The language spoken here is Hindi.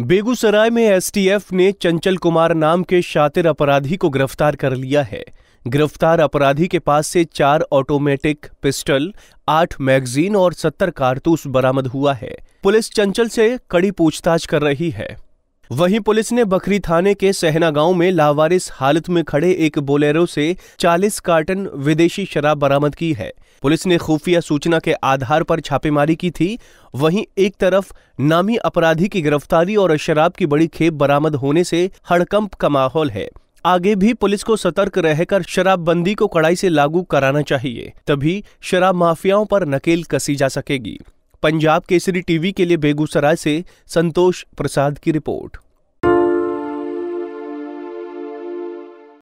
बेगूसराय में एसटीएफ ने चंचल कुमार नाम के शातिर अपराधी को गिरफ्तार कर लिया है गिरफ्तार अपराधी के पास से चार ऑटोमेटिक पिस्टल आठ मैगजीन और सत्तर कारतूस बरामद हुआ है पुलिस चंचल से कड़ी पूछताछ कर रही है वहीं पुलिस ने बखरी थाने के सहना गांव में लावारिस हालत में खड़े एक बोलेरो से 40 कार्टन विदेशी शराब बरामद की है पुलिस ने खुफिया सूचना के आधार पर छापेमारी की थी वहीं एक तरफ नामी अपराधी की गिरफ्तारी और शराब की बड़ी खेप बरामद होने से हड़कंप का माहौल है आगे भी पुलिस को सतर्क रहकर शराबबंदी को कड़ाई से लागू कराना चाहिए तभी शराब माफियाओं पर नकेल कसी जा सकेगी पंजाब केसरी टीवी के लिए बेगूसराय से संतोष प्रसाद की रिपोर्ट